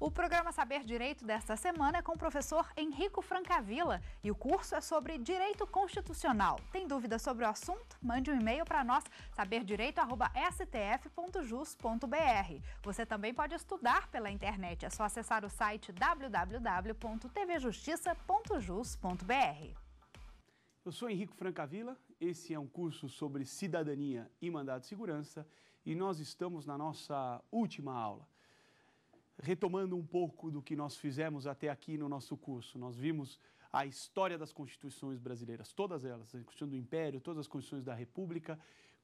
O programa Saber Direito desta semana é com o professor Henrico Francavila e o curso é sobre direito constitucional. Tem dúvidas sobre o assunto? Mande um e-mail para nós, saberdireito.stf.jus.br. Você também pode estudar pela internet, é só acessar o site www.tvjustiça.jus.br. Eu sou Henrico Francavila, esse é um curso sobre cidadania e mandado de segurança e nós estamos na nossa última aula retomando um pouco do que nós fizemos até aqui no nosso curso, nós vimos a história das constituições brasileiras, todas elas, a Constituição do Império, todas as constituições da República,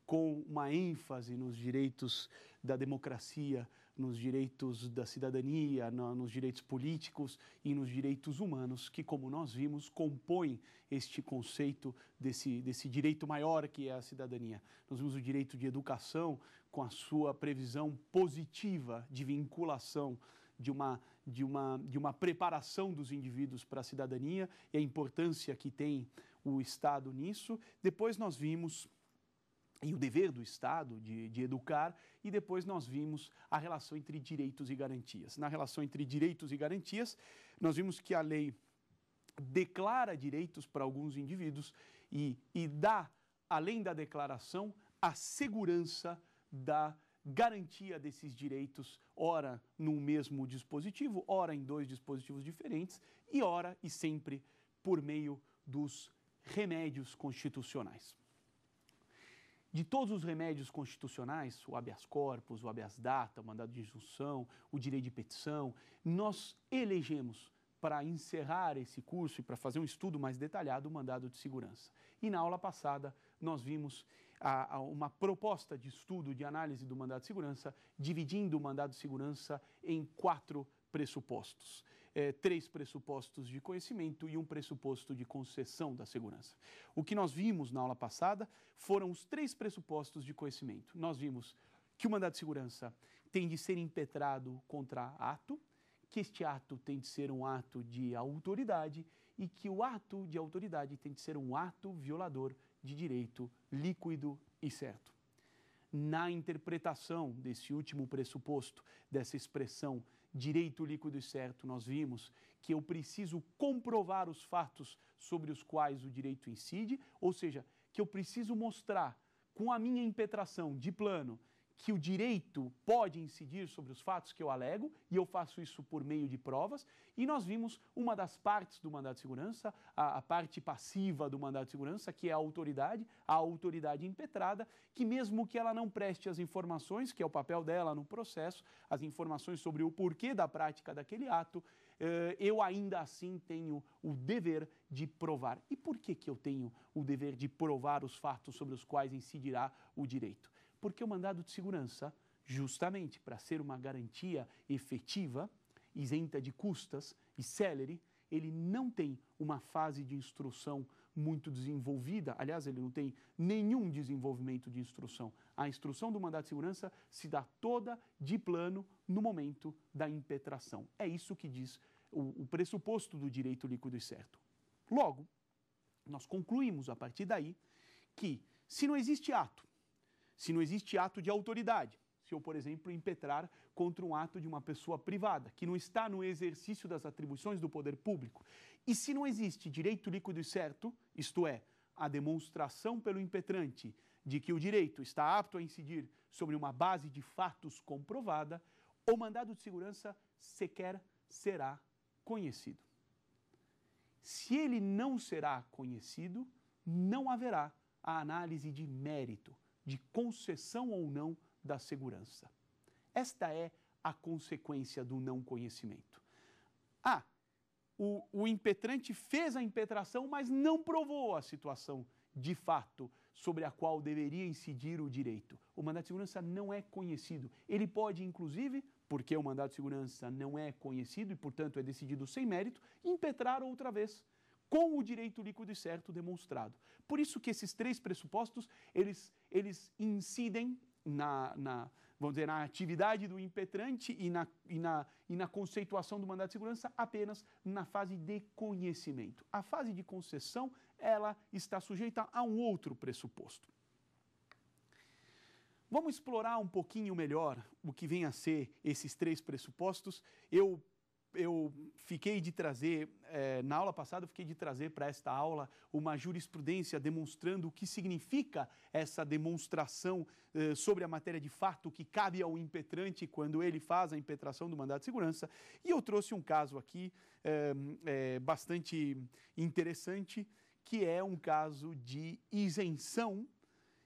com uma ênfase nos direitos da democracia, nos direitos da cidadania, nos direitos políticos e nos direitos humanos, que, como nós vimos, compõem este conceito desse, desse direito maior que é a cidadania. Nós vimos o direito de educação com a sua previsão positiva de vinculação de uma, de uma, de uma preparação dos indivíduos para a cidadania e a importância que tem o Estado nisso. Depois nós vimos e o dever do Estado de, de, educar, e depois nós vimos a relação entre direitos e garantias. Na relação entre direitos e garantias, nós vimos que a lei declara direitos para alguns indivíduos e, e dá, além da declaração, a segurança da garantia desses direitos, ora num mesmo dispositivo, ora em dois dispositivos diferentes e ora e sempre por meio dos remédios constitucionais. De todos os remédios constitucionais, o habeas corpus, o habeas data, o mandado de injunção, o direito de petição, nós elegemos para encerrar esse curso e para fazer um estudo mais detalhado o mandado de segurança. E na aula passada nós vimos a, a uma proposta de estudo, de análise do mandado de segurança, dividindo o mandado de segurança em quatro pressupostos. É, três pressupostos de conhecimento e um pressuposto de concessão da segurança. O que nós vimos na aula passada foram os três pressupostos de conhecimento. Nós vimos que o mandado de segurança tem de ser impetrado contra ato, que este ato tem de ser um ato de autoridade e que o ato de autoridade tem de ser um ato violador de direito líquido e certo. Na interpretação desse último pressuposto, dessa expressão direito líquido e certo, nós vimos que eu preciso comprovar os fatos sobre os quais o direito incide, ou seja, que eu preciso mostrar com a minha impetração de plano que o direito pode incidir sobre os fatos que eu alego, e eu faço isso por meio de provas, e nós vimos uma das partes do mandado de segurança, a, a parte passiva do mandado de segurança, que é a autoridade, a autoridade impetrada, que mesmo que ela não preste as informações, que é o papel dela no processo, as informações sobre o porquê da prática daquele ato, eh, eu ainda assim tenho o dever de provar. E por que, que eu tenho o dever de provar os fatos sobre os quais incidirá o direito? Porque o mandado de segurança, justamente para ser uma garantia efetiva, isenta de custas e celere, ele não tem uma fase de instrução muito desenvolvida, aliás, ele não tem nenhum desenvolvimento de instrução. A instrução do mandado de segurança se dá toda de plano no momento da impetração. É isso que diz o, o pressuposto do direito líquido e certo. Logo, nós concluímos a partir daí que, se não existe ato se não existe ato de autoridade, se eu, por exemplo, impetrar contra um ato de uma pessoa privada, que não está no exercício das atribuições do poder público, e se não existe direito líquido e certo, isto é, a demonstração pelo impetrante de que o direito está apto a incidir sobre uma base de fatos comprovada, o mandado de segurança sequer será conhecido. Se ele não será conhecido, não haverá a análise de mérito de concessão ou não da segurança. Esta é a consequência do não conhecimento. Ah, o, o impetrante fez a impetração, mas não provou a situação de fato sobre a qual deveria incidir o direito. O mandado de segurança não é conhecido. Ele pode, inclusive, porque o mandado de segurança não é conhecido e, portanto, é decidido sem mérito, impetrar outra vez com o direito líquido e certo demonstrado. Por isso que esses três pressupostos, eles, eles incidem na, na, vamos dizer, na atividade do impetrante e na, e, na, e na conceituação do mandato de segurança apenas na fase de conhecimento. A fase de concessão, ela está sujeita a um outro pressuposto. Vamos explorar um pouquinho melhor o que vem a ser esses três pressupostos. Eu eu fiquei de trazer, é, na aula passada, eu fiquei de trazer para esta aula uma jurisprudência demonstrando o que significa essa demonstração é, sobre a matéria de fato que cabe ao impetrante quando ele faz a impetração do mandado de segurança. E eu trouxe um caso aqui é, é, bastante interessante, que é um caso de isenção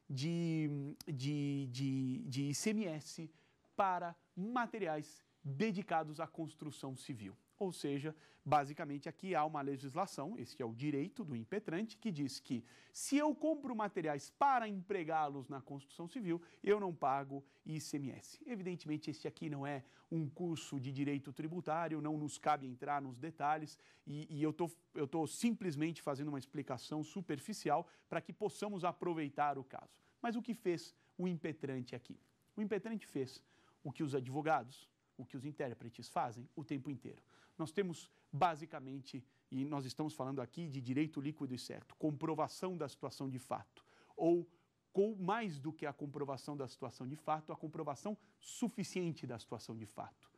de, de, de, de ICMS para materiais dedicados à construção civil. Ou seja, basicamente aqui há uma legislação, este é o direito do impetrante, que diz que se eu compro materiais para empregá-los na construção civil, eu não pago ICMS. Evidentemente, este aqui não é um curso de direito tributário, não nos cabe entrar nos detalhes e, e eu tô, estou simplesmente fazendo uma explicação superficial para que possamos aproveitar o caso. Mas o que fez o impetrante aqui? O impetrante fez o que os advogados, o que os intérpretes fazem o tempo inteiro. Nós temos basicamente, e nós estamos falando aqui de direito líquido e certo, comprovação da situação de fato, ou com mais do que a comprovação da situação de fato, a comprovação suficiente da situação de fato,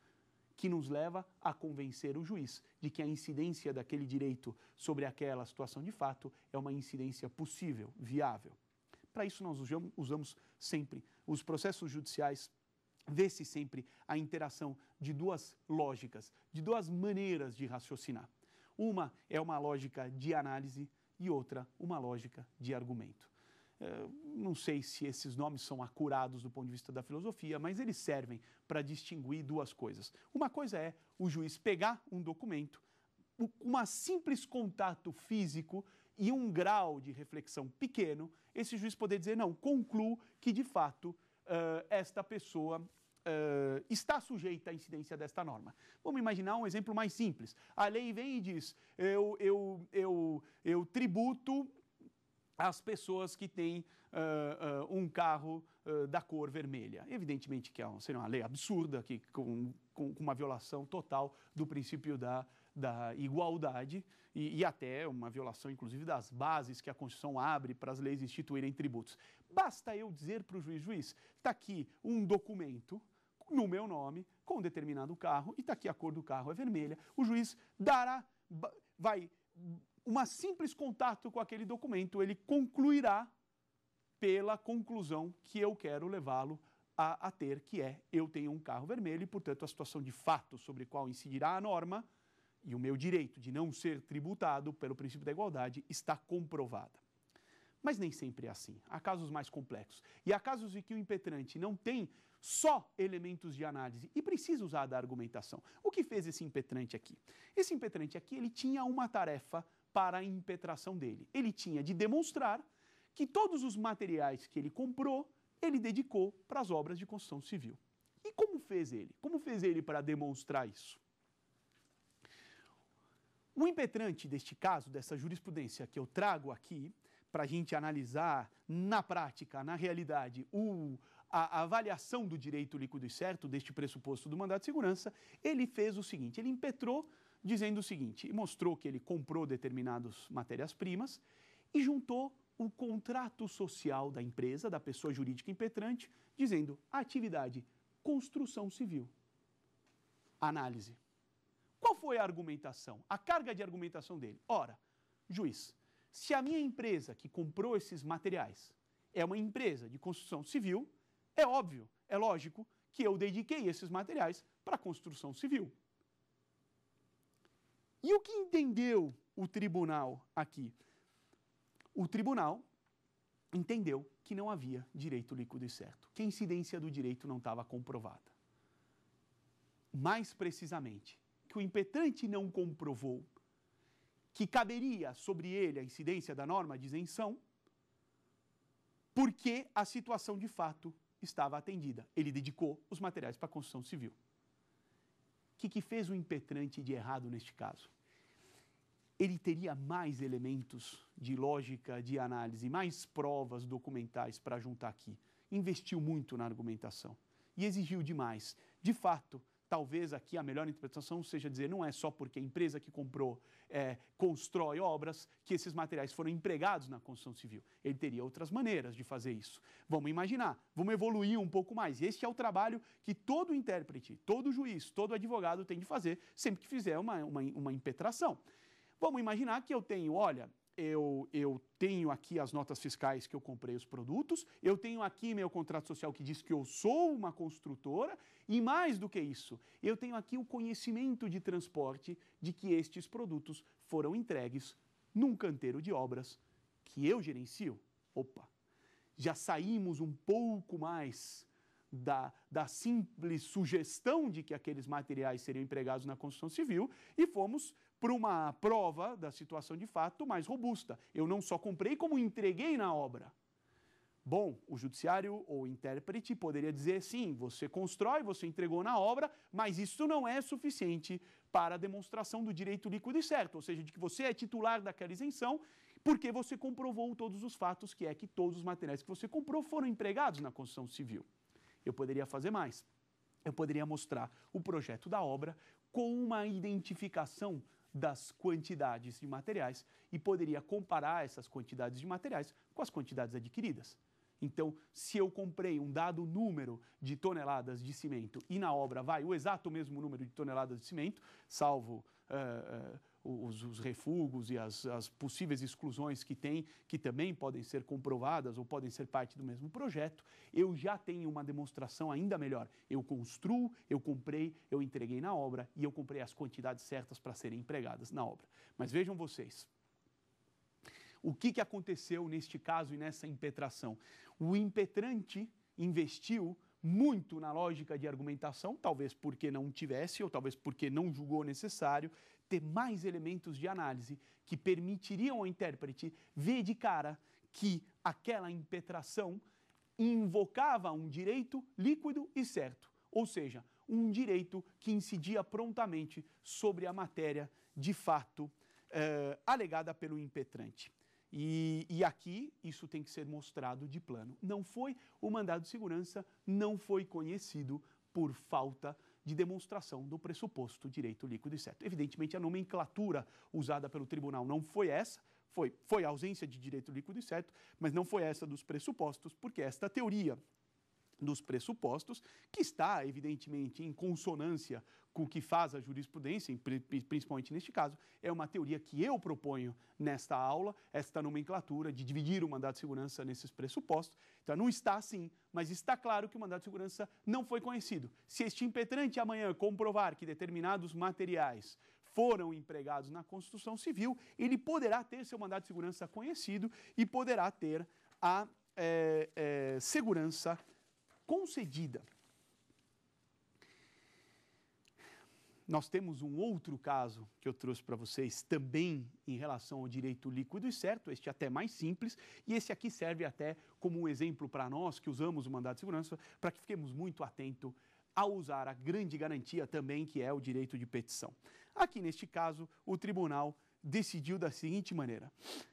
que nos leva a convencer o juiz de que a incidência daquele direito sobre aquela situação de fato é uma incidência possível, viável. Para isso, nós usamos sempre os processos judiciais vê-se sempre a interação de duas lógicas, de duas maneiras de raciocinar. Uma é uma lógica de análise e outra uma lógica de argumento. Eu é, não sei se esses nomes são acurados do ponto de vista da filosofia, mas eles servem para distinguir duas coisas. Uma coisa é o juiz pegar um documento, um simples contato físico e um grau de reflexão pequeno, esse juiz poder dizer, não, concluo que de fato uh, esta pessoa uh, está sujeita à incidência desta norma. Vamos imaginar um exemplo mais simples. A lei vem e diz: eu, eu, eu, eu tributo as pessoas que têm uh, uh, um carro uh, da cor vermelha. Evidentemente que é seria uma lei absurda, que, com, com, uma violação total do princípio da da igualdade e, e até uma violação, inclusive, das bases que a Constituição abre para as leis instituírem tributos. Basta eu dizer para o juiz, juiz, está aqui um documento no meu nome, com um determinado carro, e está aqui a cor do carro é vermelha, o juiz dará, vai, uma simples contato com aquele documento, ele concluirá pela conclusão que eu quero levá-lo a, a, ter, que é eu tenho um carro vermelho e, portanto, a situação de fato sobre qual incidirá a norma e o meu direito de não ser tributado pelo princípio da igualdade está comprovada. Mas nem sempre é assim. Há casos mais complexos. E há casos em que o impetrante não tem só elementos de análise e precisa usar da argumentação. O que fez esse impetrante aqui? Esse impetrante aqui, ele tinha uma tarefa para a impetração dele. Ele tinha de demonstrar que todos os materiais que ele comprou, ele dedicou para as obras de construção civil. E como fez ele? Como fez ele para demonstrar isso? O impetrante deste caso, dessa jurisprudência que eu trago aqui, para a gente analisar na prática, na realidade, o, a, a avaliação do direito líquido e certo deste pressuposto do mandato de segurança, ele fez o seguinte: ele impetrou dizendo o seguinte, mostrou que ele comprou determinadas matérias-primas e juntou o contrato social da empresa, da pessoa jurídica impetrante, dizendo atividade construção civil. Análise foi a argumentação, a carga de argumentação dele? Ora, juiz, se a minha empresa que comprou esses materiais é uma empresa de construção civil, é óbvio, é lógico que eu dediquei esses materiais para a construção civil. E o que entendeu o tribunal aqui? O tribunal entendeu que não havia direito líquido e certo, que a incidência do direito não estava comprovada. Mais precisamente, que o impetrante não comprovou que caberia sobre ele a incidência da norma de isenção, porque a situação de fato estava atendida. Ele dedicou os materiais para a construção civil. O que, que fez o impetrante de errado neste caso? Ele teria mais elementos de lógica, de análise, mais provas documentais para juntar aqui. Investiu muito na argumentação e exigiu demais. De fato, Talvez aqui a melhor interpretação seja dizer não é só porque a empresa que comprou é, constrói obras que esses materiais foram empregados na construção civil. Ele teria outras maneiras de fazer isso. Vamos imaginar, vamos evoluir um pouco mais. E é o trabalho que todo intérprete, todo juiz, todo advogado tem de fazer sempre que fizer uma, uma, uma impetração. Vamos imaginar que eu tenho, olha, eu, eu tenho aqui as notas fiscais que eu comprei os produtos, eu tenho aqui meu contrato social que diz que eu sou uma construtora, e mais do que isso, eu tenho aqui o conhecimento de transporte de que estes produtos foram entregues num canteiro de obras que eu gerencio. Opa! Já saímos um pouco mais da, da, simples sugestão de que aqueles materiais seriam empregados na construção civil e fomos para uma prova da situação de fato mais robusta. Eu não só comprei, como entreguei na obra. Bom, o judiciário ou intérprete poderia dizer sim, você constrói, você entregou na obra, mas isso não é suficiente para a demonstração do direito líquido e certo, ou seja, de que você é titular daquela isenção, porque você comprovou todos os fatos, que é que todos os materiais que você comprou foram empregados na construção civil. Eu poderia fazer mais. Eu poderia mostrar o projeto da obra com uma identificação das quantidades de materiais e poderia comparar essas quantidades de materiais com as quantidades adquiridas. Então, se eu comprei um dado número de toneladas de cimento e na obra vai o exato mesmo número de toneladas de cimento, salvo uh, uh, os, os refugos e as, as possíveis exclusões que tem, que também podem ser comprovadas ou podem ser parte do mesmo projeto, eu já tenho uma demonstração ainda melhor. Eu construo, eu comprei, eu entreguei na obra e eu comprei as quantidades certas para serem empregadas na obra. Mas vejam vocês, o que, que aconteceu neste caso e nessa impetração? O impetrante investiu muito na lógica de argumentação, talvez porque não tivesse, ou talvez porque não julgou necessário, ter mais elementos de análise que permitiriam ao intérprete ver de cara que aquela impetração invocava um direito líquido e certo, ou seja, um direito que incidia prontamente sobre a matéria de fato eh, alegada pelo impetrante. E, e, aqui isso tem que ser mostrado de plano. Não foi o mandado de segurança, não foi conhecido por falta de de demonstração do pressuposto direito líquido e certo. Evidentemente, a nomenclatura usada pelo tribunal não foi essa, foi, foi a ausência de direito líquido e certo, mas não foi essa dos pressupostos, porque esta teoria dos pressupostos, que está, evidentemente, em consonância com o que faz a jurisprudência, principalmente neste caso, é uma teoria que eu proponho nesta aula, esta nomenclatura de dividir o mandato de segurança nesses pressupostos. Então, não está assim, mas está claro que o mandato de segurança não foi conhecido. Se este impetrante amanhã comprovar que determinados materiais foram empregados na constituição civil, ele poderá ter seu mandato de segurança conhecido e poderá ter a é, é, segurança concedida. Nós temos um outro caso que eu trouxe para vocês também em relação ao direito líquido e certo, este até mais simples, e esse aqui serve até como um exemplo para nós que usamos o mandado de segurança, para que fiquemos muito atentos a usar a grande garantia também que é o direito de petição. Aqui neste caso, o tribunal decidiu da seguinte maneira: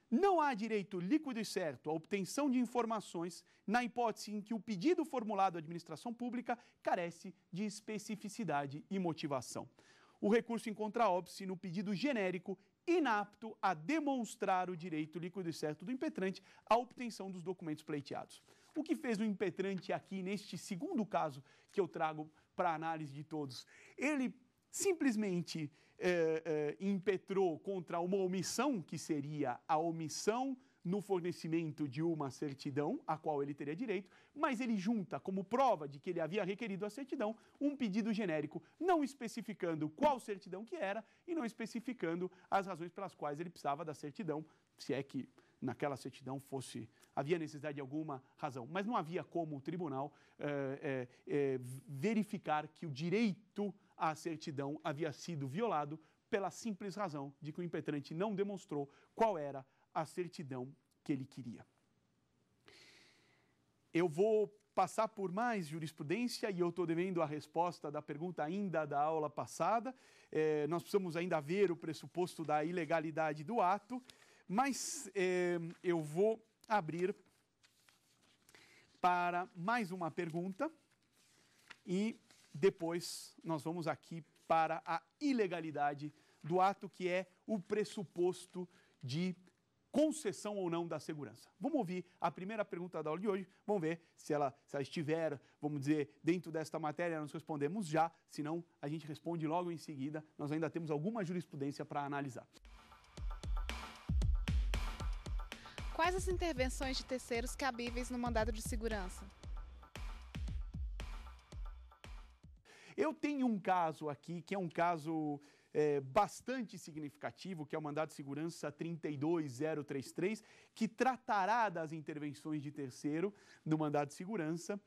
não há direito líquido e certo à obtenção de informações na hipótese em que o pedido formulado à administração pública carece de especificidade e motivação. O recurso encontra óbice no pedido genérico inapto a demonstrar o direito líquido e certo do impetrante à obtenção dos documentos pleiteados. O que fez o impetrante aqui neste segundo caso que eu trago para análise de todos? Ele simplesmente é, é, impetrou contra uma omissão, que seria a omissão no fornecimento de uma certidão, a qual ele teria direito, mas ele junta como prova de que ele havia requerido a certidão um pedido genérico, não especificando qual certidão que era e não especificando as razões pelas quais ele precisava da certidão, se é que naquela certidão fosse. Havia necessidade de alguma razão, mas não havia como o tribunal é, é, verificar que o direito à certidão havia sido violado pela simples razão de que o impetrante não demonstrou qual era a certidão que ele queria. Eu vou passar por mais jurisprudência e eu estou devendo a resposta da pergunta ainda da aula passada. É, nós precisamos ainda ver o pressuposto da ilegalidade do ato. Mas eh, eu vou abrir para mais uma pergunta e depois nós vamos aqui para a ilegalidade do ato, que é o pressuposto de concessão ou não da segurança. Vamos ouvir a primeira pergunta da aula de hoje, vamos ver se ela, se ela estiver, vamos dizer, dentro desta matéria, nós respondemos já, senão a gente responde logo em seguida, nós ainda temos alguma jurisprudência para analisar. Quais as intervenções de terceiros cabíveis no mandado de segurança? Eu tenho um caso aqui que é um caso é, bastante significativo, que é o mandado de segurança 32033, que tratará das intervenções de terceiro no mandado de segurança.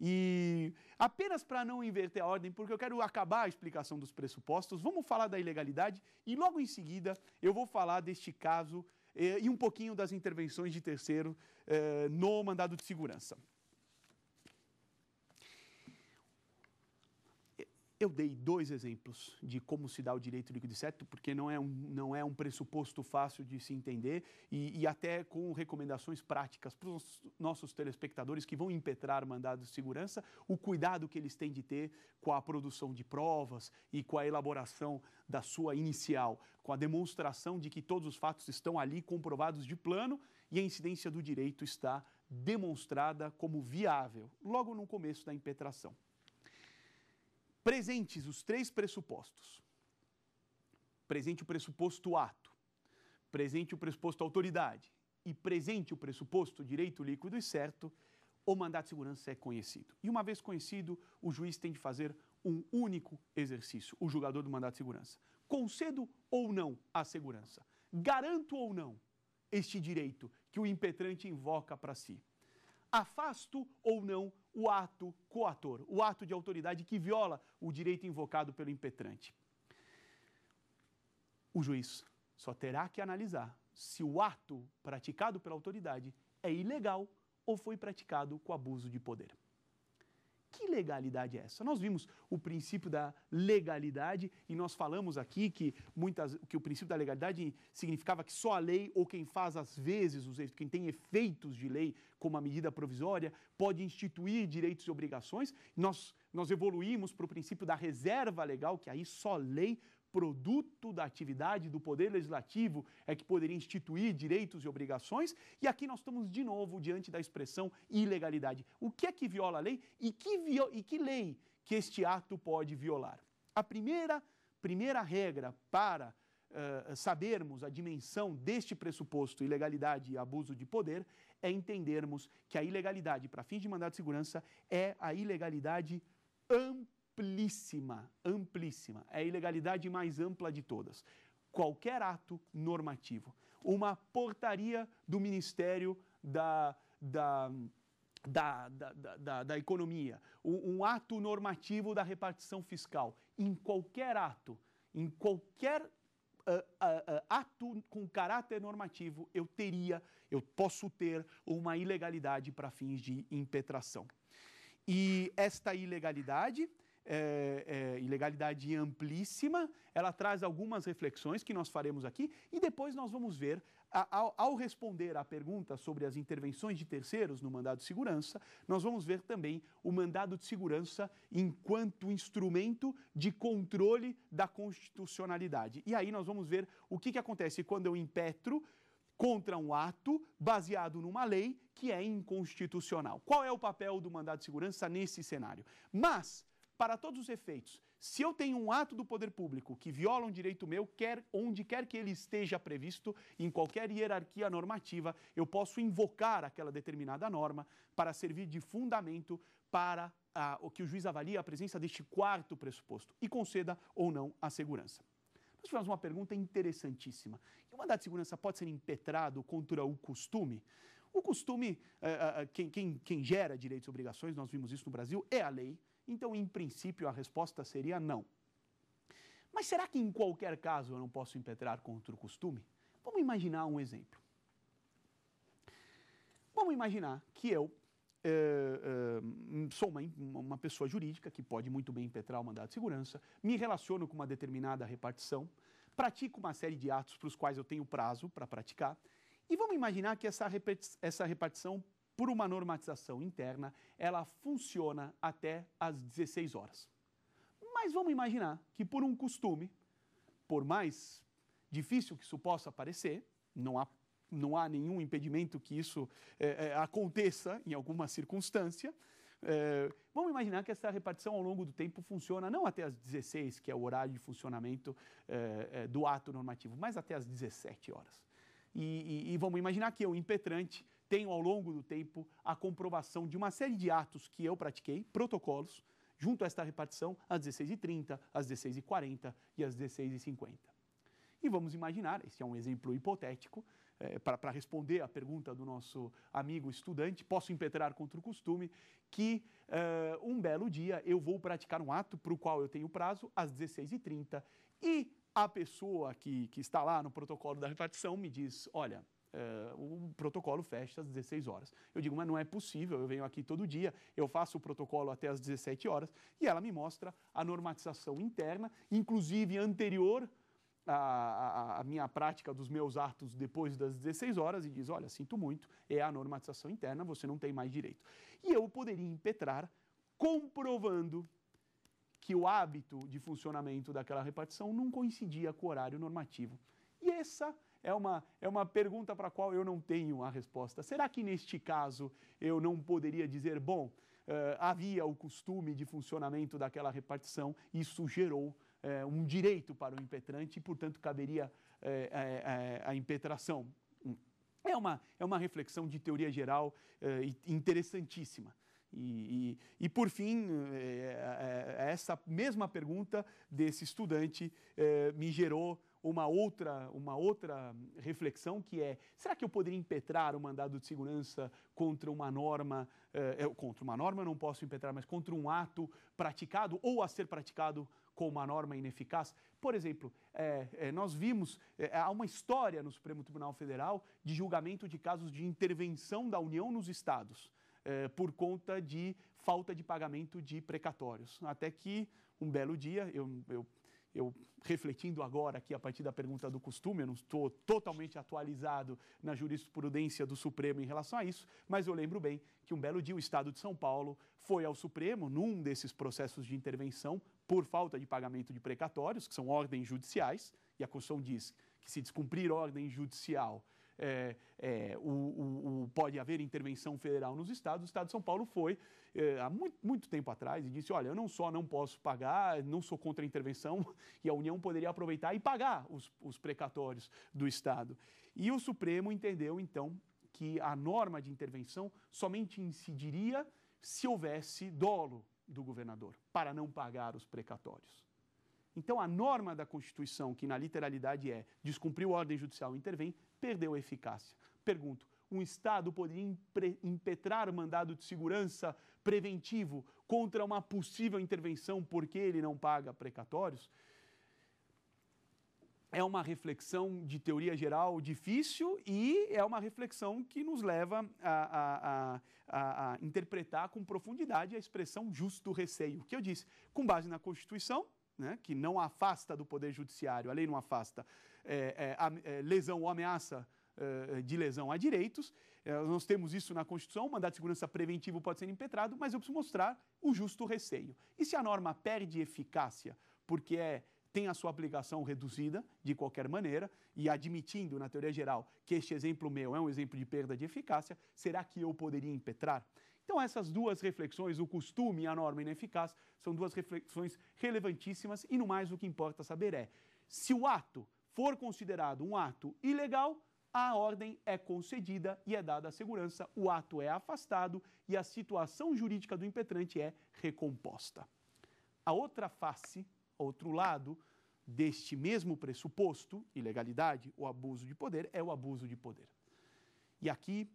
E apenas para não inverter a ordem, porque eu quero acabar a explicação dos pressupostos, vamos falar da ilegalidade e logo em seguida eu vou falar deste caso eh, e um pouquinho das intervenções de terceiro eh, no mandado de segurança. Eu dei dois exemplos de como se dá o direito líquido e certo, porque não é um, não é um pressuposto fácil de se entender e, e até com recomendações práticas para os nossos telespectadores que vão impetrar mandados de segurança, o cuidado que eles têm de ter com a produção de provas e com a elaboração da sua inicial, com a demonstração de que todos os fatos estão ali comprovados de plano e a incidência do direito está demonstrada como viável logo no começo da impetração. Presentes os três pressupostos. Presente o pressuposto ato, presente o pressuposto autoridade e presente o pressuposto direito líquido e certo, o mandato de segurança é conhecido. E uma vez conhecido, o juiz tem de fazer um único exercício, o julgador do mandato de segurança. Concedo ou não a segurança? Garanto ou não este direito que o impetrante invoca para si? afasto ou não o ato coator, o ato de autoridade que viola o direito invocado pelo impetrante. O juiz só terá que analisar se o ato praticado pela autoridade é ilegal ou foi praticado com abuso de poder. Que legalidade é essa? Nós vimos o princípio da legalidade e nós falamos aqui que muitas que o princípio da legalidade significava que só a lei ou quem faz às vezes os quem tem efeitos de lei como a medida provisória pode instituir direitos e obrigações. Nós nós evoluímos para o princípio da reserva legal, que aí só lei produto da atividade do Poder Legislativo é que poderia instituir direitos e obrigações, e aqui nós estamos de novo diante da expressão ilegalidade. O que é que viola a lei e que, e que lei que este ato pode violar? A primeira, primeira regra para uh, sabermos a dimensão deste pressuposto ilegalidade e abuso de poder é entendermos que a ilegalidade para fins de mandato de segurança é a ilegalidade ampla amplíssima, amplíssima. É a ilegalidade mais ampla de todas. Qualquer ato normativo. Uma portaria do Ministério da, da, da, da, da, da Economia, um, um ato normativo da repartição fiscal. Em qualquer ato, em qualquer Uh, uh, uh, ato com caráter normativo, eu teria, eu posso ter uma ilegalidade para fins de impetração. E esta ilegalidade é, é, ilegalidade amplíssima, ela traz algumas reflexões que nós faremos aqui e depois nós vamos ver, a, ao, ao, responder à pergunta sobre as intervenções de terceiros no mandado de segurança, nós vamos ver também o mandado de segurança enquanto instrumento de controle da constitucionalidade. E aí nós vamos ver o que, que acontece quando eu impetro contra um ato baseado numa lei que é inconstitucional. Qual é o papel do mandado de segurança nesse cenário? Mas para todos os efeitos, se eu tenho um ato do poder público que viola um direito meu, quer onde quer que ele esteja previsto, em qualquer hierarquia normativa, eu posso invocar aquela determinada norma para servir de fundamento para o que o juiz avalie a presença deste quarto pressuposto e conceda ou não a segurança. Nós tivemos uma pergunta interessantíssima. E o mandato de segurança pode ser impetrado contra o costume? O costume, eh, eh, eh, quem, quem, quem gera direitos e obrigações, nós vimos isso no Brasil, é a lei. Então, em princípio, a resposta seria não. Mas será que em qualquer caso eu não posso impetrar contra o costume? Vamos imaginar um exemplo. Vamos imaginar que eu é, é, sou uma, uma pessoa jurídica que pode muito bem impetrar o mandado de segurança, me relaciono com uma determinada repartição, pratico uma série de atos para os quais eu tenho prazo para praticar, e vamos imaginar que essa, essa repartição por uma normatização interna, ela funciona até às 16 horas. Mas vamos imaginar que, por um costume, por mais difícil que isso possa parecer, não há, não há nenhum impedimento que isso é, é aconteça em alguma circunstância. É, vamos imaginar que essa repartição ao longo do tempo funciona não até às 16, que é o horário de funcionamento é, é do ato normativo, mas até às 17 horas. E, e, e vamos imaginar que eu, impetrante, tenho ao longo do tempo a comprovação de uma série de atos que eu pratiquei, protocolos, junto a esta repartição às 16h30, às 16h40 e às 16h50. E vamos imaginar, esse é um exemplo hipotético, é, para responder à pergunta do nosso amigo estudante, posso impetrar contra o costume, que uh, um belo dia eu vou praticar um ato para o qual eu tenho prazo às 16h30 e a pessoa que, que está lá no protocolo da repartição me diz, olha, eh, o protocolo fecha às 16 horas. Eu digo, mas não é possível, eu venho aqui todo dia, eu faço o protocolo até às 17 horas e ela me mostra a normatização interna, inclusive anterior à, à, à minha prática dos meus atos depois das 16 horas e diz: olha, sinto muito, é a normatização interna, você não tem mais direito. E eu poderia impetrar comprovando que o hábito de funcionamento daquela repartição não coincidia com o horário normativo. E essa é uma, é uma pergunta para a qual eu não tenho a resposta. Será que neste caso eu não poderia dizer, bom, uh, havia o costume de funcionamento daquela repartição, isso gerou uh, um direito para o impetrante e, portanto, caberia uh, a impetração? Hum, é uma, é uma reflexão de teoria geral interessantíssima. E, e, e, por fim, essa mesma pergunta desse estudante me gerou uma outra, uma outra reflexão que é: será que eu poderia impetrar um mandado de segurança contra uma norma, eh, contra uma norma eu não posso impetrar, mas contra um ato praticado ou a ser praticado com uma norma ineficaz? Por exemplo, é, é, nós vimos, é, há uma história no Supremo Tribunal Federal de julgamento de casos de intervenção da União nos estados. por conta de falta de pagamento de precatórios. Até que um belo dia, eu, eu eu refletindo agora aqui a partir da pergunta do costume, eu não estou totalmente atualizado na jurisprudência do Supremo em relação a isso, mas eu lembro bem que um belo dia o Estado de São Paulo foi ao Supremo num desses processos de intervenção por falta de pagamento de precatórios, que são ordens judiciais, e a Constituição diz que se descumprir ordem judicial é, é, o, o, o, pode haver intervenção federal nos estados. O Estado de São Paulo foi é, há muito, muito tempo atrás e disse: olha, eu não só não posso pagar, não sou contra a intervenção, e a União poderia aproveitar e pagar os, os precatórios do Estado. E o Supremo entendeu, então, que a norma de intervenção somente incidiria se houvesse dolo do governador para não pagar os precatórios. Então, a norma da Constituição, que na literalidade é descumpriu a ordem judicial intervém, perdeu a eficácia. Pergunto: um Estado poderia impetrar mandado de segurança preventivo contra uma possível intervenção porque ele não paga precatórios? É uma reflexão de teoria geral difícil e é uma reflexão que nos leva a, a, a, a interpretar com profundidade a expressão justo receio, que eu disse, com base na Constituição, né, que não afasta do Poder Judiciário, a lei não afasta, é, é, é, lesão ou ameaça é, de lesão a direitos. É, nós temos isso na Constituição, o mandato de segurança preventivo pode ser impetrado, mas eu preciso mostrar o justo receio. E se a norma perde eficácia, porque é tem a sua aplicação reduzida de qualquer maneira, e admitindo, na teoria geral, que este exemplo meu é um exemplo de perda de eficácia, será que eu poderia impetrar? Então, essas duas reflexões, o costume e a norma ineficaz, são duas reflexões relevantíssimas, e no mais o que importa saber é se o ato for considerado um ato ilegal, a ordem é concedida e é dada a segurança, o ato é afastado e a situação jurídica do impetrante é recomposta. A outra face, outro lado deste mesmo pressuposto, ilegalidade o abuso de poder, é o abuso de poder. E aqui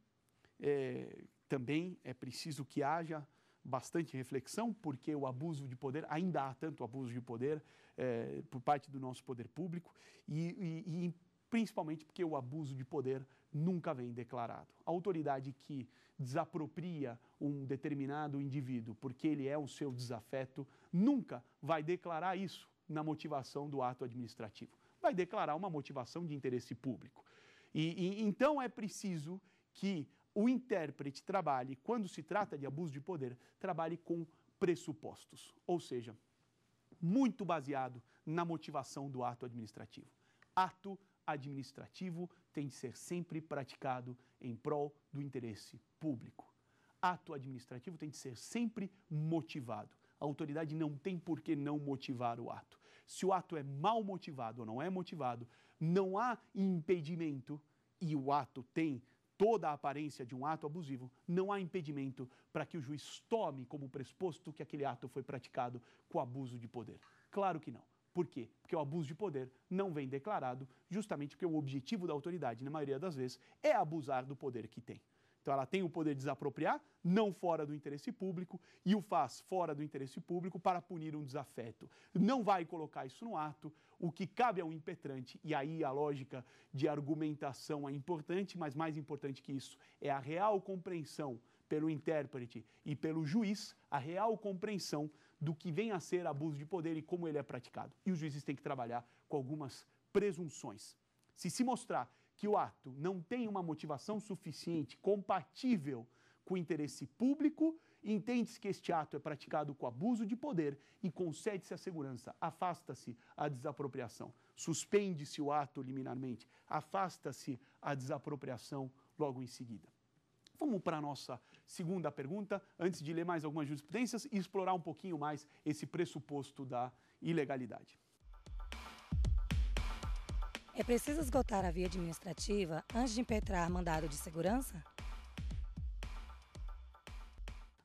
é, também é preciso que haja bastante reflexão, porque o abuso de poder, ainda há tanto abuso de poder é, por parte do nosso poder público, e, e, e principalmente porque o abuso de poder nunca vem declarado. A autoridade que desapropria um determinado indivíduo porque ele é o seu desafeto nunca vai declarar isso na motivação do ato administrativo. Vai declarar uma motivação de interesse público. E, e então é preciso que o intérprete trabalhe, quando se trata de abuso de poder, trabalhe com pressupostos, ou seja, muito baseado na motivação do ato administrativo. Ato administrativo tem de ser sempre praticado em prol do interesse público. Ato administrativo tem de ser sempre motivado. A autoridade não tem por que não motivar o ato. Se o ato é mal motivado ou não é motivado, não há impedimento e o ato tem toda a aparência de um ato abusivo, não há impedimento para que o juiz tome como pressuposto que aquele ato foi praticado com abuso de poder. Claro que não. Por quê? Porque o abuso de poder não vem declarado, justamente porque o objetivo da autoridade, na maioria das vezes, é abusar do poder que tem. Então ela tem o poder de desapropriar, não fora do interesse público, e o faz fora do interesse público para punir um desafeto. Não vai colocar isso no ato, o que cabe ao impetrante, e aí a lógica de argumentação é importante, mas mais importante que isso é a real compreensão pelo intérprete e pelo juiz, a real compreensão do que vem a ser abuso de poder e como ele é praticado. E os juízes têm que trabalhar com algumas presunções. Se se mostrar que o ato não tem uma motivação suficiente compatível com o interesse público, entende-se que este ato é praticado com abuso de poder e concede-se a segurança, afasta-se a desapropriação, suspende-se o ato liminarmente, afasta-se a desapropriação logo em seguida. Vamos para a nossa segunda pergunta, antes de ler mais algumas jurisprudências e explorar um pouquinho mais esse pressuposto da ilegalidade. É preciso esgotar a via administrativa antes de impetrar mandado de segurança?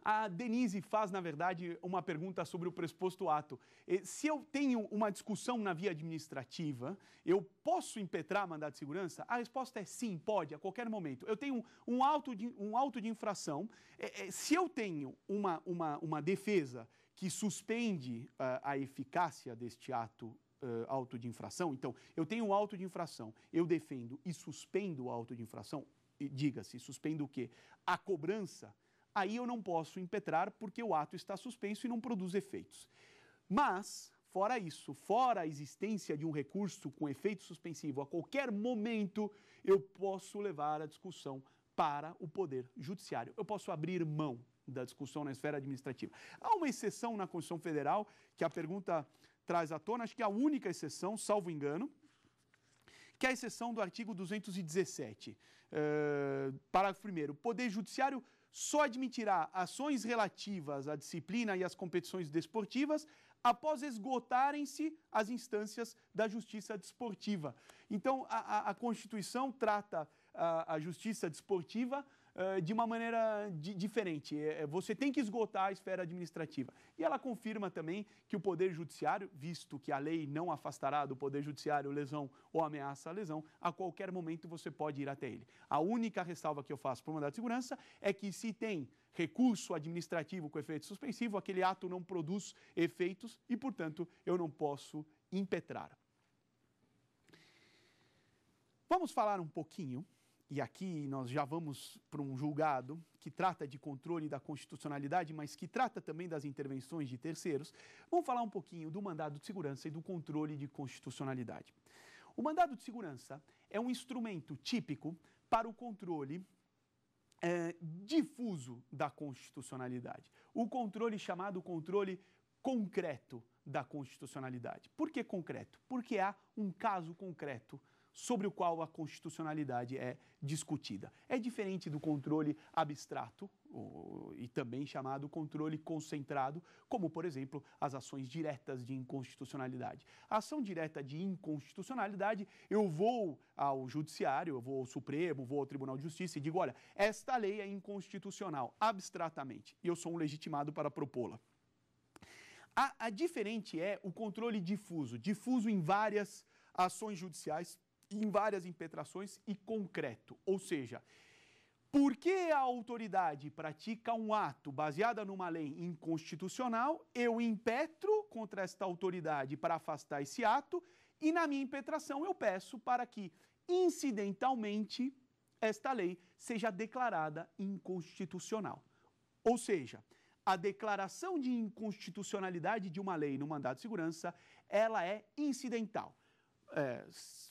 A Denise faz, na verdade, uma pergunta sobre o pressuposto ato. Se eu tenho uma discussão na via administrativa, eu posso impetrar mandado de segurança? A resposta é sim, pode, a qualquer momento. Eu tenho um auto de, um auto de infração. É, é, se eu tenho uma, uma, uma defesa que suspende ah, a eficácia deste ato uh, auto de infração. Então, eu tenho um auto de infração, eu defendo e suspendo o auto de infração, diga-se, suspendo o quê? A cobrança, aí eu não posso impetrar porque o ato está suspenso e não produz efeitos. Mas, fora isso, fora a existência de um recurso com efeito suspensivo, a qualquer momento eu posso levar a discussão para o Poder Judiciário. Eu posso abrir mão da discussão na esfera administrativa. Há uma exceção na Constituição Federal, que a pergunta traz à tona, acho que é a única exceção, salvo engano, que é a exceção do artigo 217, uh, eh, parágrafo 1 o Poder Judiciário só admitirá ações relativas à disciplina e às competições desportivas após esgotarem-se as instâncias da justiça desportiva. Então, a, a Constituição trata a, a justiça desportiva eh, de uma maneira diferente. É, é, você tem que esgotar a esfera administrativa. E ela confirma também que o Poder Judiciário, visto que a lei não afastará do Poder Judiciário lesão ou ameaça a lesão, a qualquer momento você pode ir até ele. A única ressalva que eu faço para o mandato de segurança é que se tem recurso administrativo com efeito suspensivo, aquele ato não produz efeitos e, portanto, eu não posso impetrar. Vamos falar um pouquinho e aqui nós já vamos para um julgado que trata de controle da constitucionalidade, mas que trata também das intervenções de terceiros, vamos falar um pouquinho do mandado de segurança e do controle de constitucionalidade. O mandado de segurança é um instrumento típico para o controle é, difuso da constitucionalidade, o controle chamado controle concreto da constitucionalidade. Por que concreto? Porque há um caso concreto sobre o qual a constitucionalidade é discutida. É diferente do controle abstrato, e também chamado controle concentrado, como, por exemplo, as ações diretas de inconstitucionalidade. A ação direta de inconstitucionalidade, eu vou ao Judiciário, eu vou ao Supremo, vou ao Tribunal de Justiça e digo: olha, esta lei é inconstitucional, abstratamente, e eu sou um legitimado para propô-la. A, a diferente é o controle difuso difuso em várias ações judiciais em várias impetrações e concreto. Ou seja, por que a autoridade pratica um ato baseada numa lei inconstitucional, eu impetro contra esta autoridade para afastar esse ato e na minha impetração eu peço para que incidentalmente esta lei seja declarada inconstitucional. Ou seja, a declaração de inconstitucionalidade de uma lei no mandado de segurança, ela é incidental é,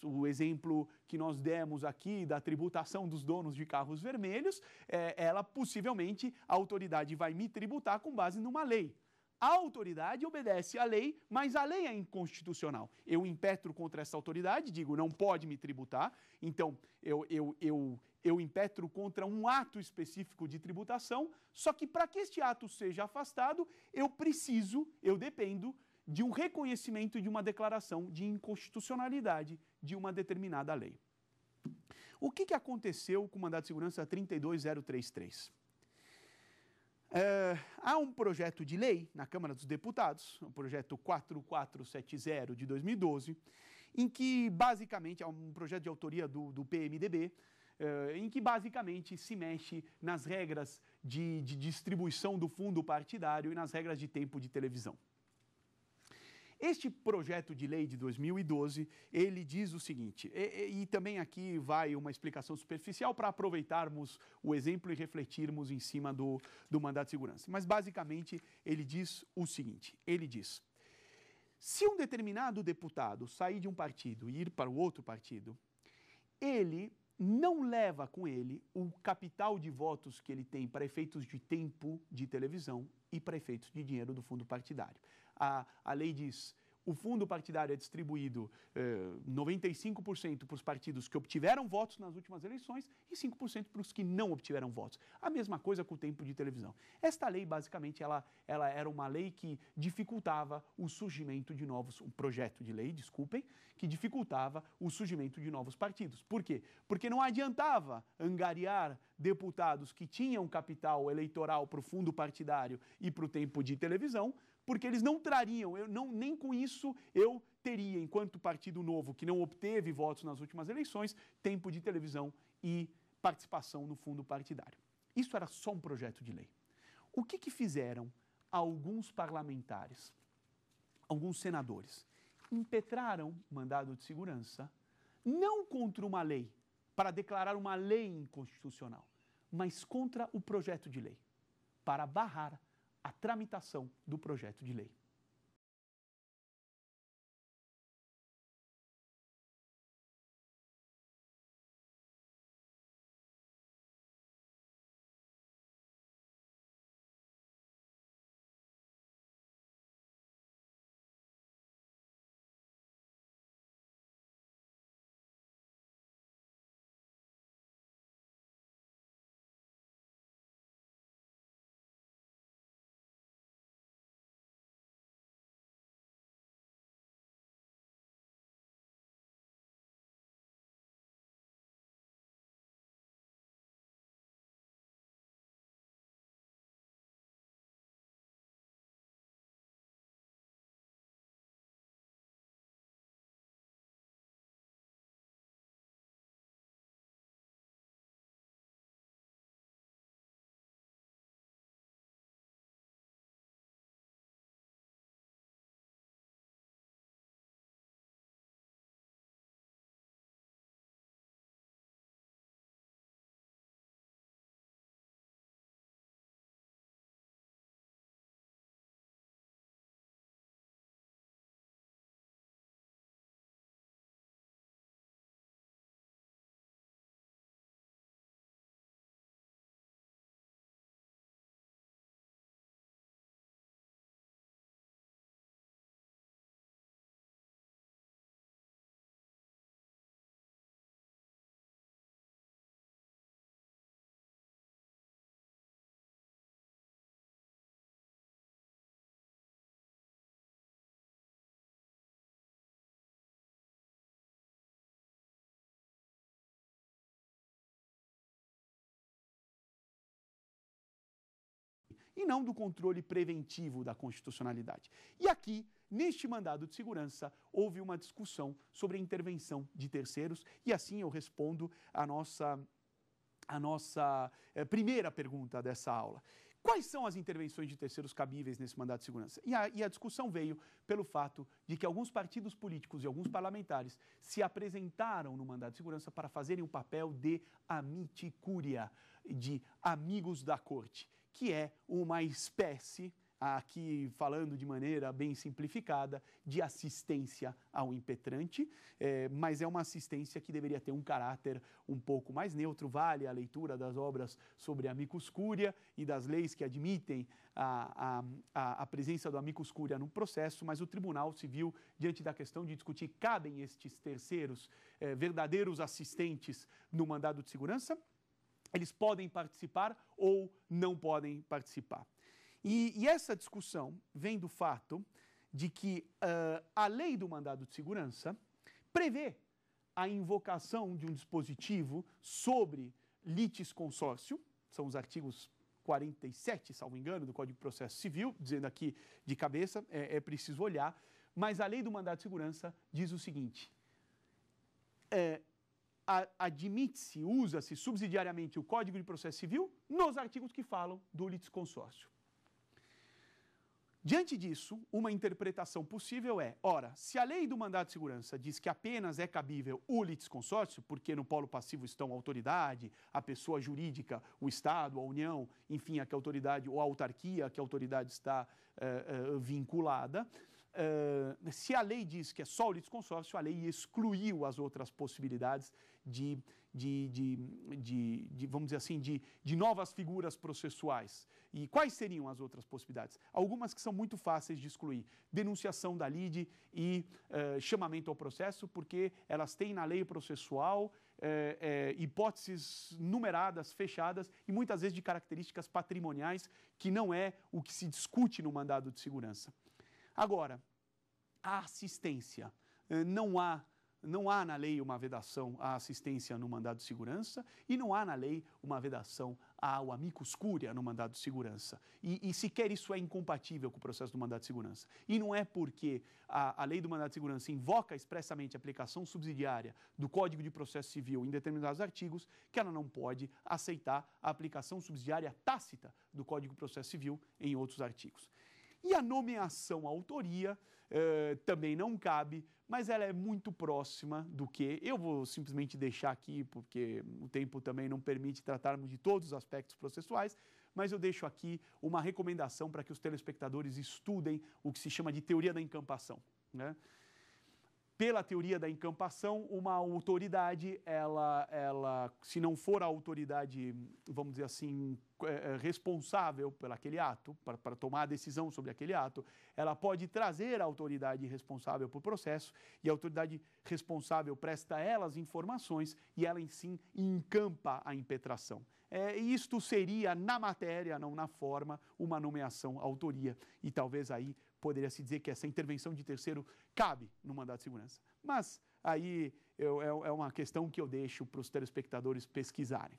o exemplo que nós demos aqui da tributação dos donos de carros vermelhos, é, ela possivelmente, a autoridade vai me tributar com base numa lei. A autoridade obedece à lei, mas a lei é inconstitucional. Eu impetro contra essa autoridade, digo, não pode me tributar, então eu, eu, eu, eu impetro contra um ato específico de tributação, só que para que este ato seja afastado, eu preciso, eu dependo de um reconhecimento de uma declaração de inconstitucionalidade de uma determinada lei. O que, que aconteceu com o mandato de segurança 32033? É, há um projeto de lei na Câmara dos Deputados, o projeto 4470 de 2012, em que basicamente é um projeto de autoria do, do PMDB, é, em que basicamente se mexe nas regras de, de distribuição do fundo partidário e nas regras de tempo de televisão. Este projeto de lei de 2012, ele diz o seguinte, e, e também aqui vai uma explicação superficial para aproveitarmos o exemplo e refletirmos em cima do, do mandato de segurança. Mas basicamente ele diz o seguinte, ele diz, se um determinado deputado sair de um partido e ir para o outro partido, ele não leva com ele o capital de votos que ele tem para efeitos de tempo de televisão e para efeitos de dinheiro do fundo partidário a, a lei diz o fundo partidário é distribuído eh, 95% para os partidos que obtiveram votos nas últimas eleições e 5% para os que não obtiveram votos. A mesma coisa com o tempo de televisão. Esta lei, basicamente, ela, ela era uma lei que dificultava o surgimento de novos, um projeto de lei, desculpem, que dificultava o surgimento de novos partidos. Por quê? Porque não adiantava angariar deputados que tinham capital eleitoral para o fundo partidário e para o tempo de televisão porque eles não trariam, eu não, nem com isso eu teria, enquanto Partido Novo, que não obteve votos nas últimas eleições, tempo de televisão e participação no fundo partidário. Isso era só um projeto de lei. O que, que fizeram alguns parlamentares, alguns senadores? Impetraram mandado de segurança, não contra uma lei, para declarar uma lei inconstitucional, mas contra o projeto de lei, para barrar a tramitação do projeto de lei. e não do controle preventivo da constitucionalidade. E aqui, neste mandado de segurança, houve uma discussão sobre a intervenção de terceiros e assim eu respondo a nossa a nossa eh, primeira pergunta dessa aula. Quais são as intervenções de terceiros cabíveis nesse mandato de segurança? E a, e a, discussão veio pelo fato de que alguns partidos políticos e alguns parlamentares se apresentaram no mandato de segurança para fazerem o papel de amiticúria de amigos da corte que é uma espécie, aqui falando de maneira bem simplificada, de assistência ao impetrante, é, mas é uma assistência que deveria ter um caráter um pouco mais neutro. Vale a leitura das obras sobre amicus curia e das leis que admitem a, a, a presença do amicus curia no processo, mas o Tribunal Civil, diante da questão de discutir cabem estes terceiros, é, verdadeiros assistentes no mandado de segurança, eles podem participar ou não podem participar. E, e essa discussão vem do fato de que uh, a lei do mandado de segurança prevê a invocação de um dispositivo sobre litis consórcio, são os artigos 47, salvo engano, do Código de Processo Civil, dizendo aqui de cabeça, é, é preciso olhar, mas a lei do mandado de segurança diz o seguinte: é, admite-se, usa-se subsidiariamente o Código de Processo Civil nos artigos que falam do litisconsórcio. Diante disso, uma interpretação possível é: ora, se a lei do mandado de segurança diz que apenas é cabível o litisconsórcio, porque no polo passivo estão a autoridade, a pessoa jurídica, o Estado, a União, enfim, a que a autoridade ou a autarquia a que a autoridade está eh, eh, vinculada, eh, se a lei diz que é só o litisconsórcio, a lei excluiu as outras possibilidades de, de, de, de, de vamos dizer assim, de, de novas figuras processuais. E quais seriam as outras possibilidades? Algumas que são muito fáceis de excluir. Denunciação da lide e eh, chamamento ao processo, porque elas têm na lei processual eh, eh, hipóteses numeradas, fechadas e muitas vezes de características patrimoniais, que não é o que se discute no mandado de segurança. Agora, a assistência. Não há não há na lei uma vedação à assistência no mandado de segurança e não há na lei uma vedação ao amicus curia no mandado de segurança. E, e sequer isso é incompatível com o processo do mandado de segurança. E não é porque a, a lei do mandado de segurança invoca expressamente a aplicação subsidiária do Código de Processo Civil em determinados artigos que ela não pode aceitar a aplicação subsidiária tácita do Código de Processo Civil em outros artigos. E a nomeação à autoria eh, também não cabe, mas ela é muito próxima do que eu vou simplesmente deixar aqui, porque o tempo também não permite tratarmos de todos os aspectos processuais, mas eu deixo aqui uma recomendação para que os telespectadores estudem o que se chama de teoria da encampação. Né? pela teoria da encampação, uma autoridade, ela, ela, se não for a autoridade, vamos dizer assim, é, é, responsável por aquele ato, para tomar a decisão sobre aquele ato, ela pode trazer a autoridade responsável para o processo e a autoridade responsável presta a elas informações e ela, em si encampa a impetração. É, isto seria, na matéria, não na forma, uma nomeação autoria e talvez aí poderia se dizer que essa intervenção de terceiro cabe no mandato de segurança. Mas aí eu, é, é uma questão que eu deixo para os telespectadores pesquisarem.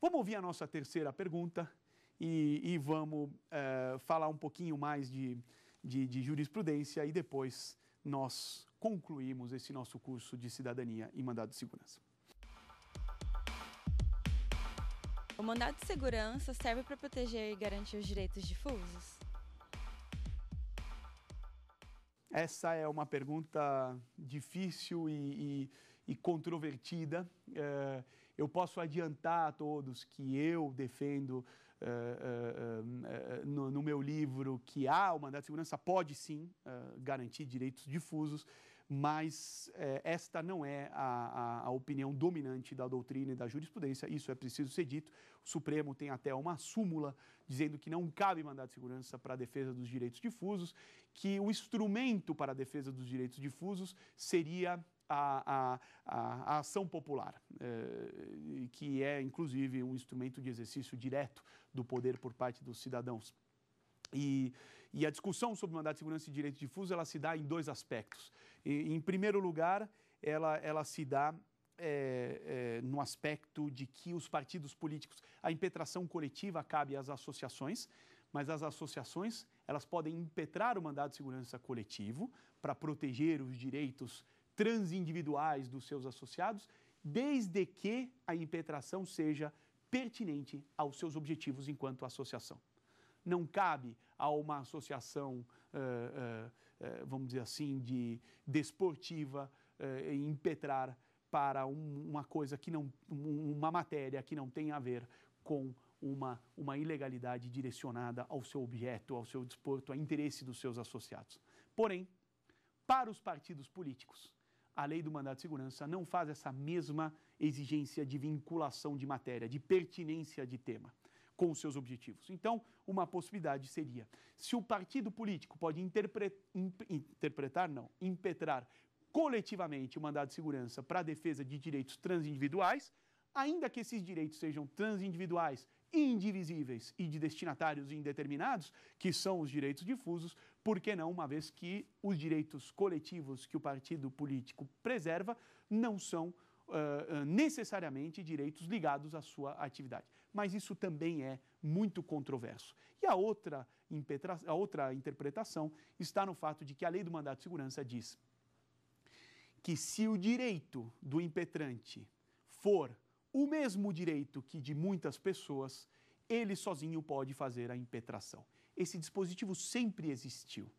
Vamos ouvir a nossa terceira pergunta e, e vamos é, falar um pouquinho mais de, de, de jurisprudência e depois nós concluímos esse nosso curso de cidadania e mandado de segurança. O mandado de segurança serve para proteger e garantir os direitos difusos? Essa é uma pergunta difícil e, e, e controvertida. É, eu posso adiantar a todos que eu defendo é, é, é, é no, no, meu livro que há o mandato de segurança pode sim é, garantir direitos difusos, mas esta não é a, a a opinião dominante da doutrina e da jurisprudência. Isso é preciso ser dito. O Supremo tem até uma súmula dizendo que não cabe mandado de segurança para a defesa dos direitos difusos, que o instrumento para a defesa dos direitos difusos seria a, a, a, ação popular, eh, que é inclusive um instrumento de exercício direto do poder por parte dos cidadãos. E, e a discussão sobre mandado de segurança e direito difuso ela se dá em dois aspectos. E, em primeiro lugar, ela, ela se dá é, é, no aspecto de que os partidos políticos, a impetração coletiva cabe às associações, mas as associações elas podem impetrar o mandado de segurança coletivo para proteger os direitos transindividuais dos seus associados, desde que a impetração seja pertinente aos seus objetivos enquanto associação. Não cabe a uma associação, uh, uh, uh, vamos dizer assim, de desportiva de impetrar para um, uma coisa que não, uma matéria que não tem a ver com uma, uma ilegalidade direcionada ao seu objeto, ao seu desporto, ao interesse dos seus associados. Porém, para os partidos políticos, a lei do mandato de segurança não faz essa mesma exigência de vinculação de matéria, de pertinência de tema com os seus objetivos. Então, uma possibilidade seria, se o partido político pode interpre... interpretar, não, impetrar coletivamente o mandado de segurança para a defesa de direitos transindividuais, ainda que esses direitos sejam transindividuais, indivisíveis e de destinatários indeterminados, que são os direitos difusos, por que não, uma vez que os direitos coletivos que o partido político preserva não são Uh, necessariamente direitos ligados à sua atividade. Mas isso também é muito controverso. E a outra, a outra interpretação está no fato de que a lei do mandato de segurança diz que se o direito do impetrante for o mesmo direito que de muitas pessoas, ele sozinho pode fazer a impetração. Esse dispositivo sempre existiu,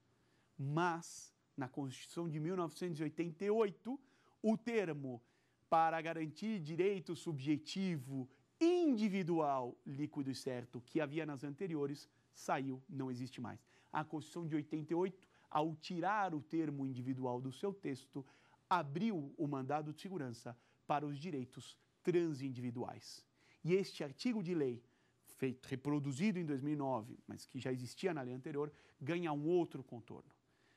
mas na Constituição de 1988, o termo para garantir direito subjetivo individual líquido e certo que havia nas anteriores saiu, não existe mais. A Constituição de 88, ao tirar o termo individual do seu texto, abriu o mandado de segurança para os direitos transindividuais. E este artigo de lei, feito, reproduzido em 2009, mas que já existia na lei anterior, ganha um outro contorno.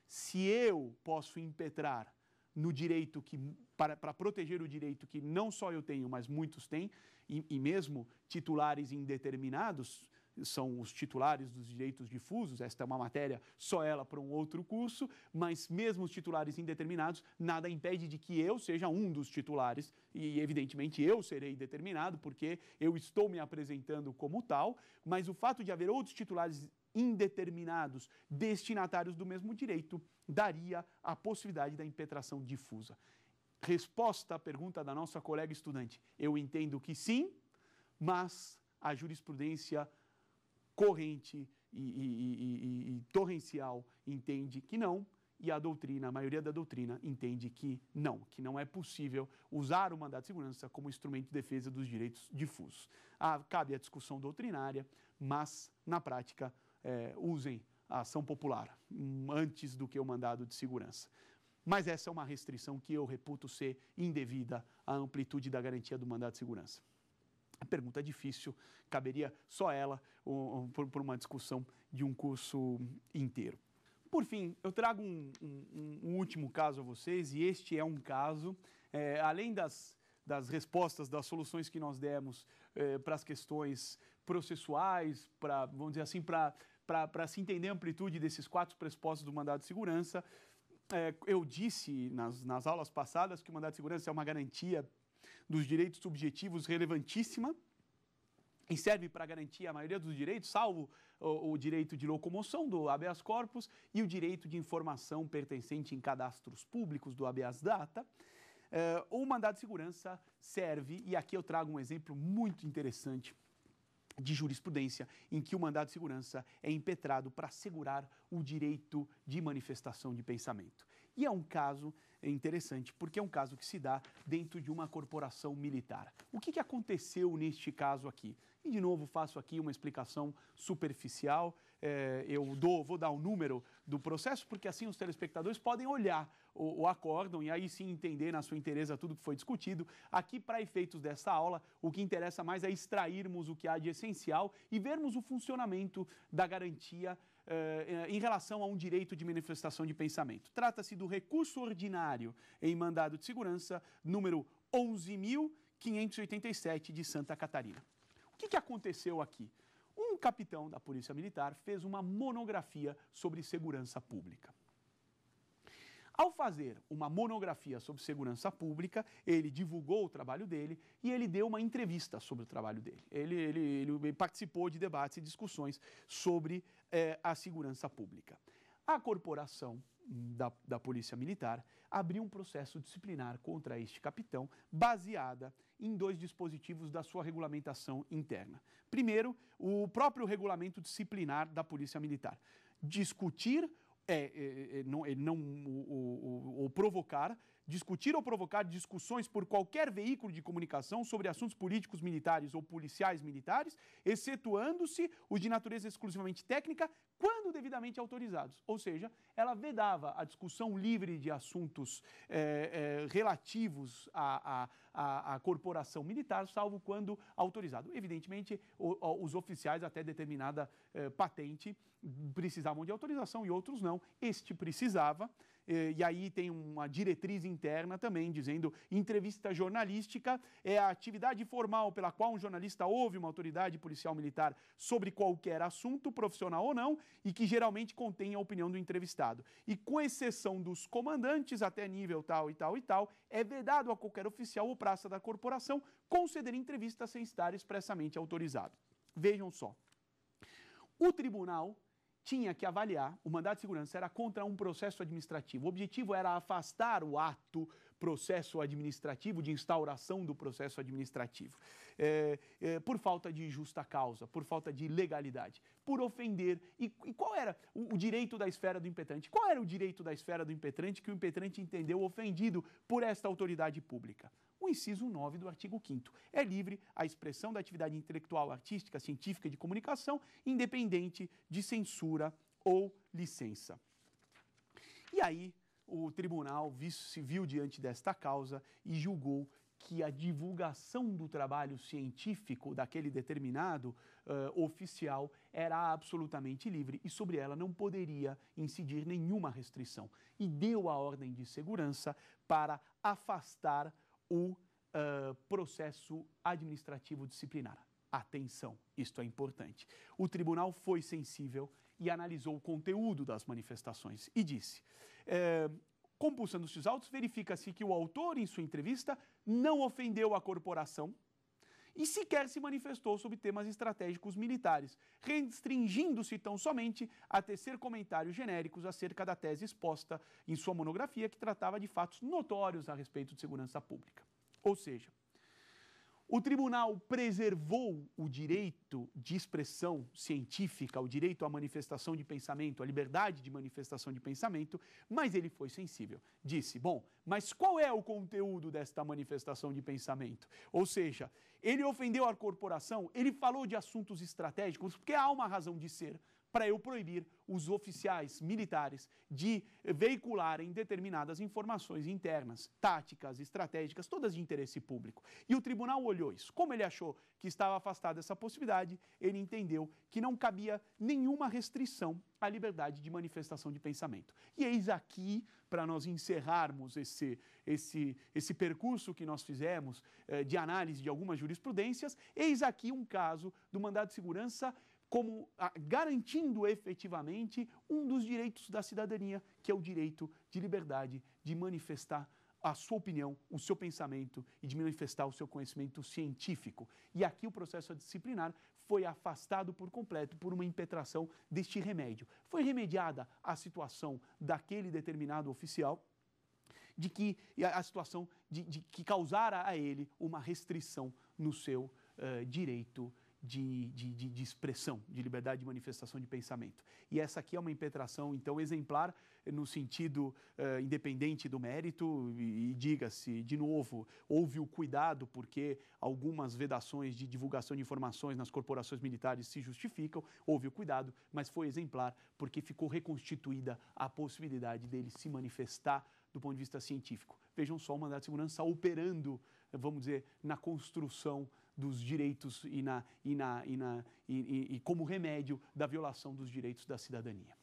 Se eu posso impetrar no direito que para, para proteger o direito que não só eu tenho, mas muitos têm, e, e mesmo titulares indeterminados, são os titulares dos direitos difusos, esta é uma matéria só ela para um outro curso, mas mesmo os titulares indeterminados, nada impede de que eu seja um dos titulares, e evidentemente eu serei determinado, porque eu estou me apresentando como tal, mas o fato de haver outros titulares indeterminados destinatários do mesmo direito daria a possibilidade da impetração difusa. Resposta à pergunta da nossa colega estudante: eu entendo que sim, mas a jurisprudência corrente e, e, e, e, torrencial entende que não, e a doutrina, a maioria da doutrina, entende que não, que não é possível usar o mandato de segurança como instrumento de defesa dos direitos difusos. Ah, cabe a discussão doutrinária, mas, na prática, é, usem a ação popular hum, antes do que o mandado de segurança. Mas essa é uma restrição que eu reputo ser indevida à amplitude da garantia do mandato de segurança pergunta é difícil, caberia só ela por, uma discussão de um curso inteiro. Por fim, eu trago um, um, um último caso a vocês, e este é um caso, é, além das, das respostas, das soluções que nós demos é, para as questões processuais, para, vamos dizer assim, para se entender a amplitude desses quatro pressupostos do mandado de segurança. É, eu disse nas, nas aulas passadas que o mandado de segurança é uma garantia dos direitos subjetivos relevantíssima e serve para garantir a maioria dos direitos, salvo o, o, direito de locomoção do habeas corpus e o direito de informação pertencente em cadastros públicos do habeas data. Uh, o mandado de segurança serve, e aqui eu trago um exemplo muito interessante de jurisprudência, em que o mandado de segurança é impetrado para assegurar o direito de manifestação de pensamento. E é um caso interessante, porque é um caso que se dá dentro de uma corporação militar. O que, que aconteceu neste caso aqui? E, de novo, faço aqui uma explicação superficial. É, eu dou, vou dar o número do processo, porque assim os telespectadores podem olhar o, o acórdão e aí sim entender na sua interesa tudo que foi discutido. Aqui, para efeitos desta aula, o que interessa mais é extrairmos o que há de essencial e vermos o funcionamento da garantia eh, em relação a um direito de manifestação de pensamento. Trata-se do recurso ordinário em mandado de segurança número 11.587 de Santa Catarina. O que, que aconteceu aqui? Um capitão da Polícia Militar fez uma monografia sobre segurança pública. Ao fazer uma monografia sobre segurança pública, ele divulgou o trabalho dele e ele deu uma entrevista sobre o trabalho dele. Ele, ele, ele participou de debates e discussões sobre é, a segurança pública. A corporação da, da, Polícia Militar abriu um processo disciplinar contra este capitão, baseada em dois dispositivos da sua regulamentação interna. Primeiro, o próprio regulamento disciplinar da Polícia Militar. Discutir é, é, é, não, é não ou provocar discutir ou provocar discussões por qualquer veículo de comunicação sobre assuntos políticos militares ou policiais militares, excetuando-se os de natureza exclusivamente técnica, quando devidamente autorizados. Ou seja, ela vedava a discussão livre de assuntos eh, eh, relativos à, à, à, corporação militar, salvo quando autorizado. Evidentemente, o, os oficiais, até determinada eh, patente, precisavam de autorização e outros não. Este precisava e aí tem uma diretriz interna também dizendo entrevista jornalística é a atividade formal pela qual um jornalista ouve uma autoridade policial militar sobre qualquer assunto, profissional ou não, e que geralmente contém a opinião do entrevistado. E com exceção dos comandantes até nível tal e tal e tal, é vedado a qualquer oficial ou praça da corporação conceder entrevista sem estar expressamente autorizado. Vejam só. O tribunal tinha que avaliar, o mandato de segurança era contra um processo administrativo. O objetivo era afastar o ato processo administrativo, de instauração do processo administrativo, é, é, por falta de justa causa, por falta de legalidade, por ofender. E, e qual era o, o, direito da esfera do impetrante? Qual era o direito da esfera do impetrante que o impetrante entendeu ofendido por esta autoridade pública? O inciso 9 do artigo 5 é livre a expressão da atividade intelectual, artística, científica e de comunicação, independente de censura ou licença. E aí, o tribunal se viu diante desta causa e julgou que a divulgação do trabalho científico daquele determinado uh, oficial era absolutamente livre e sobre ela não poderia incidir nenhuma restrição. E deu a ordem de segurança para afastar o uh, processo administrativo disciplinar. Atenção, isto é importante. O tribunal foi sensível e analisou o conteúdo das manifestações e disse: é, compulsa nos seus autos, verifica-se que o autor, em sua entrevista, não ofendeu a corporação e sequer se manifestou sobre temas estratégicos militares, restringindo-se tão somente a tecer comentários genéricos acerca da tese exposta em sua monografia, que tratava de fatos notórios a respeito de segurança pública. Ou seja, o tribunal preservou o direito de expressão científica, o direito à manifestação de pensamento, a liberdade de manifestação de pensamento, mas ele foi sensível. Disse: bom, mas qual é o conteúdo desta manifestação de pensamento? Ou seja, ele ofendeu a corporação, ele falou de assuntos estratégicos, porque há uma razão de ser para eu proibir os oficiais militares de veicularem determinadas informações internas, táticas, estratégicas, todas de interesse público. E o tribunal olhou isso. Como ele achou que estava afastado dessa possibilidade, ele entendeu que não cabia nenhuma restrição à liberdade de manifestação de pensamento. E eis aqui, para nós encerrarmos esse, esse, esse percurso que nós fizemos eh, de análise de algumas jurisprudências, eis aqui um caso do mandado de segurança como ah, garantindo efetivamente um dos direitos da cidadania, que é o direito de liberdade de manifestar a sua opinião, o seu pensamento e de manifestar o seu conhecimento científico. E aqui o processo disciplinar foi afastado por completo por uma impetração deste remédio. Foi remediada a situação daquele determinado oficial de que a situação de, de que causara a ele uma restrição no seu uh, direito de, de, de, de, expressão, de liberdade de manifestação de pensamento. E essa aqui é uma impetração, então, exemplar no sentido uh, independente do mérito, e, e diga-se, de novo, houve o cuidado, porque algumas vedações de divulgação de informações nas corporações militares se justificam, houve o cuidado, mas foi exemplar, porque ficou reconstituída a possibilidade dele se manifestar do ponto de vista científico. Vejam só o mandato de segurança operando, vamos dizer, na construção dos direitos e, na, e, na, e, na, e, e como remédio da violação dos direitos da cidadania.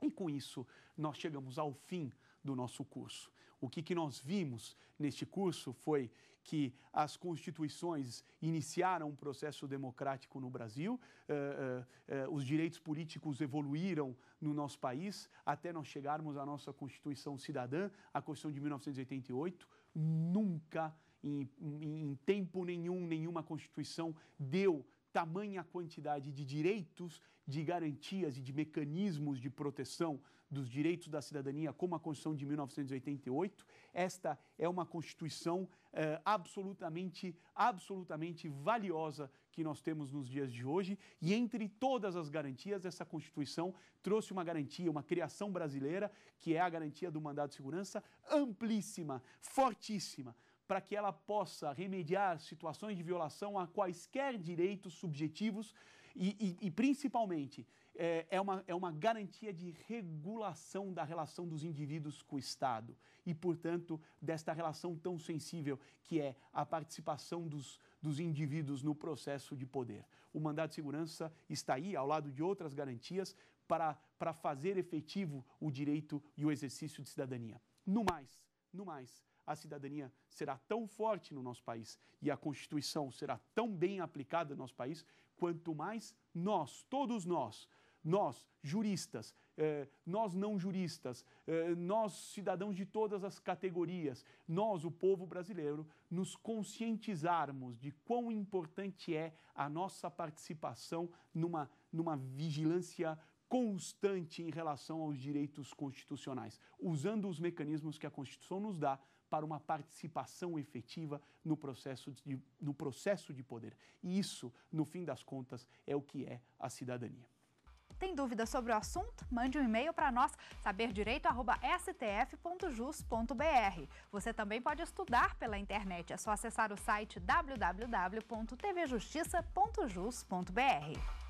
E com isso, nós chegamos ao fim do nosso curso. O que, que nós vimos neste curso foi que as constituições iniciaram um processo democrático no Brasil, uh, uh, uh, os direitos políticos evoluíram no nosso país, até nós chegarmos à nossa Constituição Cidadã, a Constituição de 1988. Nunca em, em, em tempo nenhum, nenhuma Constituição deu tamanha quantidade de direitos, de garantias e de mecanismos de proteção dos direitos da cidadania, como a Constituição de 1988, esta é uma Constituição eh, absolutamente, absolutamente valiosa que nós temos nos dias de hoje. E entre todas as garantias, essa Constituição trouxe uma garantia, uma criação brasileira, que é a garantia do mandado de segurança, amplíssima, fortíssima para que ela possa remediar situações de violação a quaisquer direitos subjetivos e, e, e principalmente, é, é, uma, é uma garantia de regulação da relação dos indivíduos com o Estado e, portanto, desta relação tão sensível que é a participação dos, dos indivíduos no processo de poder. O mandato de segurança está aí, ao lado de outras garantias, para, para fazer efetivo o direito e o exercício de cidadania. No mais, no mais, a cidadania será tão forte no nosso país e a Constituição será tão bem aplicada no nosso país, quanto mais nós, todos nós, nós, juristas, eh, nós não juristas, eh, nós, cidadãos de todas as categorias, nós, o povo brasileiro, nos conscientizarmos de quão importante é a nossa participação numa, numa vigilância constante em relação aos direitos constitucionais, usando os mecanismos que a Constituição nos dá para uma participação efetiva no processo de, no processo de poder. E isso, no fim das contas, é o que é a cidadania. Tem dúvida sobre o assunto? Mande um e-mail para nós, saberdireito.stf.jus.br. Você também pode estudar pela internet. É só acessar o site www.tvjustiça.jus.br.